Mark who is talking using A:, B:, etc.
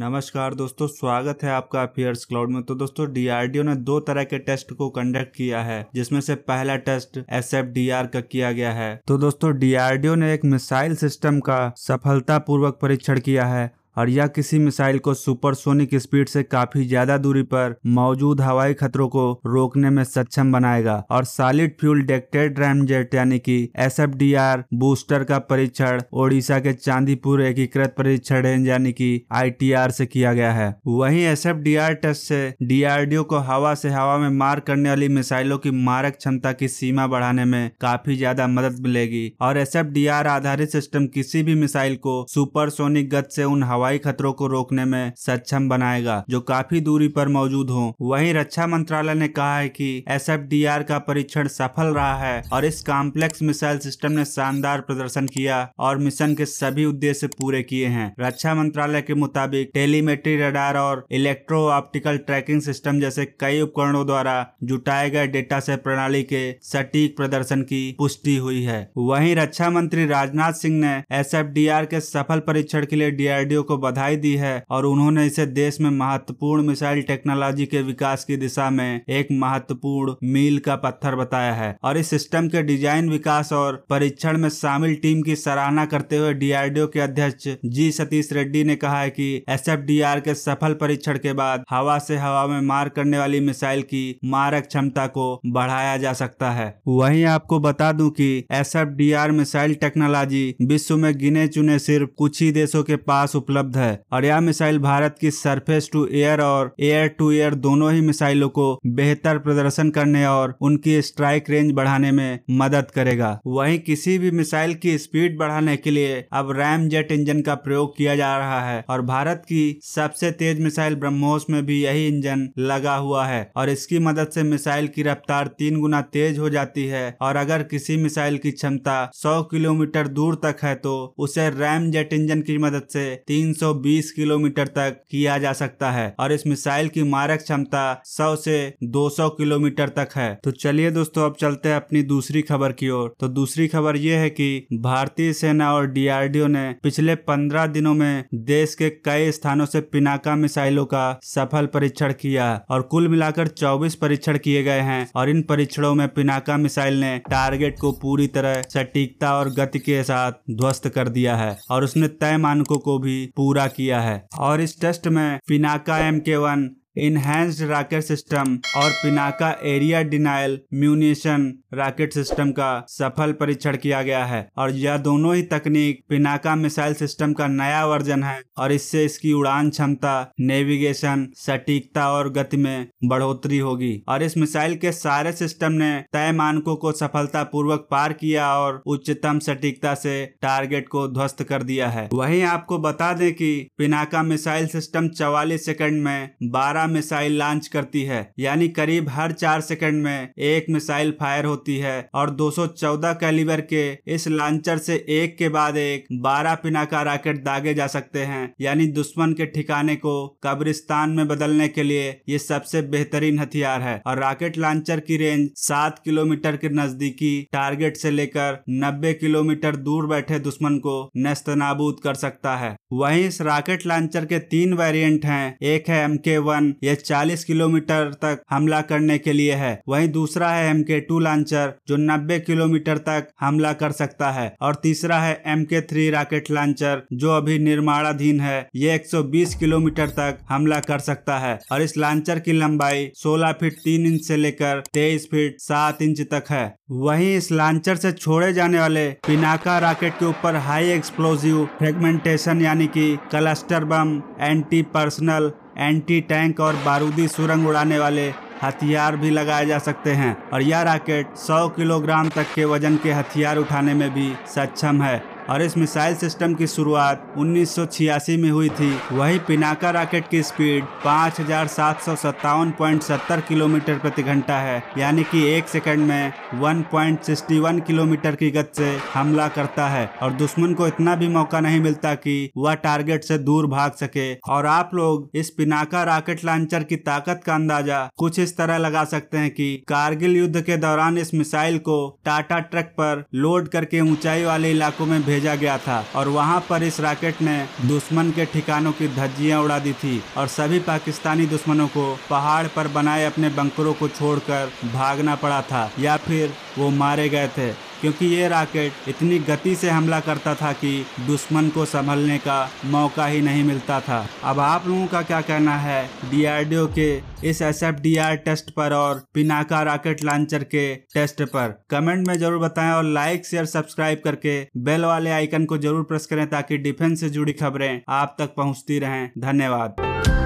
A: नमस्कार दोस्तों स्वागत है आपका अफेयर्स क्लाउड में तो दोस्तों डीआरडीओ ने दो तरह के टेस्ट को कंडक्ट किया है जिसमें से पहला टेस्ट एस का किया गया है तो दोस्तों डीआरडीओ ने एक मिसाइल सिस्टम का सफलतापूर्वक परीक्षण किया है और यह किसी मिसाइल को सुपरसोनिक स्पीड से काफी ज्यादा दूरी पर मौजूद हवाई खतरों को रोकने में सक्षम बनाएगा और सॉलिड फ्यूल डेक्टेड रैमजेट यानी कि एस बूस्टर का परीक्षण ओडिशा के चांदीपुर एकीकृत परीक्षण यानी कि आई से किया गया है वही एस टेस्ट से डीआरडीओ को हवा से हवा में मार करने वाली मिसाइलों की मारक क्षमता की सीमा बढ़ाने में काफी ज्यादा मदद मिलेगी और एस आधारित सिस्टम किसी भी मिसाइल को सुपरसोनिक गति से उन हवा हवाई खतरों को रोकने में सक्षम बनाएगा जो काफी दूरी पर मौजूद हो वहीं रक्षा मंत्रालय ने कहा है कि एस का परीक्षण सफल रहा है और इस कॉम्प्लेक्स मिसाइल सिस्टम ने शानदार प्रदर्शन किया और मिशन के सभी उद्देश्य पूरे किए हैं रक्षा मंत्रालय के मुताबिक टेलीमेट्री रडार और इलेक्ट्रो ऑप्टिकल ट्रैकिंग सिस्टम जैसे कई उपकरणों द्वारा जुटाए गए डेटा से प्रणाली के सटीक प्रदर्शन की पुष्टि हुई है वहीं रक्षा मंत्री राजनाथ सिंह ने एस के सफल परीक्षण के लिए डीआरडीओ को बधाई दी है और उन्होंने इसे देश में महत्वपूर्ण मिसाइल टेक्नोलॉजी के विकास की दिशा में एक महत्वपूर्ण मील का पत्थर बताया है और इस सिस्टम के डिजाइन विकास और परीक्षण में शामिल टीम की सराहना करते हुए डीआरडीओ के अध्यक्ष जी सतीश रेड्डी ने कहा है कि एसएफडीआर के सफल परीक्षण के बाद हवा से हवा में मार करने वाली मिसाइल की मारक क्षमता को बढ़ाया जा सकता है वहीं आपको बता दूं कि एसएफडीआर मिसाइल टेक्नोलॉजी विश्व में गिने चुने सिर्फ कुछ ही देशों के पास उपलब्ध उपलब्ध है और यह मिसाइल भारत की सरफेस टू एयर और एयर टू एयर दोनों ही मिसाइलों को बेहतर प्रदर्शन करने और उनकी स्ट्राइक रेंज बढ़ाने में मदद करेगा वहीं किसी भी मिसाइल की स्पीड बढ़ाने के लिए अब रैम जेट इंजन का प्रयोग किया जा रहा है और भारत की सबसे तेज मिसाइल ब्रह्मोस में भी यही इंजन लगा हुआ है और इसकी मदद से मिसाइल की रफ्तार तीन गुना तेज हो जाती है और अगर किसी मिसाइल की क्षमता 100 किलोमीटर दूर तक है तो उसे रैम जेट इंजन की मदद से तीन 320 किलोमीटर तक किया जा सकता है और इस मिसाइल की मारक क्षमता 100 से 200 किलोमीटर तक है तो चलिए दोस्तों अब चलते हैं अपनी दूसरी खबर की ओर तो दूसरी खबर ये है कि भारतीय सेना और डीआरडीओ ने पिछले 15 दिनों में देश के कई स्थानों से पिनाका मिसाइलों का सफल परीक्षण किया और कुल मिलाकर 24 परीक्षण किए गए हैं और इन परीक्षणों में पिनाका मिसाइल ने टारगेट को पूरी तरह सटीकता और गति के साथ ध्वस्त कर दिया है और उसने तय मानकों को भी पूरा किया है और इस टेस्ट में Pinaka M K one enhanced rocket system और Pinaka area denial munition rocket system का सफल परीक्षण किया गया है और यह दोनों ही तकनीक पिनाका मिसाइल सिस्टम का नया वर्जन है और इससे इसकी उड़ान क्षमता नेविगेशन सटीकता और गति में बढ़ोतरी होगी और इस मिसाइल के सारे सिस्टम ने तय मानकों को सफलता पूर्वक पार किया और उच्चतम सटीकता से टारगेट को ध्वस्त कर दिया है वहीं आपको बता दें कि पिनाका मिसाइल सिस्टम 44 सेकंड में 12 मिसाइल लॉन्च करती है यानी करीब हर चार सेकंड में एक मिसाइल फायर होती है और 214 कैलिबर के इस लॉन्चर से एक के बाद एक 12 का रॉकेट दागे जा सकते हैं यानी दुश्मन के ठिकाने को कब्रिस्तान में बदलने के लिए ये सबसे बेहतरीन हथियार है और रॉकेट लॉन्चर की रेंज सात किलोमीटर के नजदीकी टारगेट से लेकर नब्बे किलोमीटर दूर बैठे दुश्मन को नस्त कर सकता है वहीं इस रॉकेट लॉन्चर के तीन वेरिएंट हैं एक है एम के वन यह 40 किलोमीटर तक हमला करने के लिए है वहीं दूसरा है एम के टू लॉन्चर जो 90 किलोमीटर तक हमला कर सकता है और तीसरा है एम के थ्री रॉकेट लॉन्चर जो अभी निर्माणाधीन है ये 120 किलोमीटर तक हमला कर सकता है और इस लॉन्चर की लंबाई 16 फीट 3 इंच से लेकर 23 फीट 7 इंच तक है वहीं इस लॉन्चर से छोड़े जाने वाले पिनाका रॉकेट के ऊपर हाई एक्सप्लोजिव फ्रेगमेंटेशन यानी कि cluster bomb anti personnel anti tank और बारूदी सुरंग उड़ाने वाले हथियार भी लगाए जा सकते हैं और यह रॉकेट 100 किलोग्राम तक के वजन के हथियार उठाने में भी सक्षम है और इस मिसाइल सिस्टम की शुरुआत 1986 में हुई थी वही पिनाका रॉकेट की स्पीड पाँच किलोमीटर प्रति घंटा है यानी कि एक सेकंड में 1.61 किलोमीटर की गति से हमला करता है और दुश्मन को इतना भी मौका नहीं मिलता कि वह टारगेट से दूर भाग सके और आप लोग इस पिनाका रॉकेट लॉन्चर की ताकत का अंदाजा कुछ इस तरह लगा सकते हैं कि कारगिल युद्ध के दौरान इस मिसाइल को टाटा ट्रक पर लोड करके ऊंचाई वाले इलाकों में भेज भेजा गया था और वहाँ पर इस रॉकेट ने दुश्मन के ठिकानों की धज्जियाँ उड़ा दी थी और सभी पाकिस्तानी दुश्मनों को पहाड़ पर बनाए अपने बंकरों को छोड़कर भागना पड़ा था या फिर वो मारे गए थे क्योंकि ये रॉकेट इतनी गति से हमला करता था कि दुश्मन को संभलने का मौका ही नहीं मिलता था अब आप लोगों का क्या कहना है डीआरडीओ के इस एस एफ टेस्ट पर और पिनाका रॉकेट लॉन्चर के टेस्ट पर कमेंट में जरूर बताएं और लाइक शेयर सब्सक्राइब करके बेल वाले आइकन को जरूर प्रेस करें ताकि डिफेंस से जुड़ी खबरें आप तक पहुंचती रहें धन्यवाद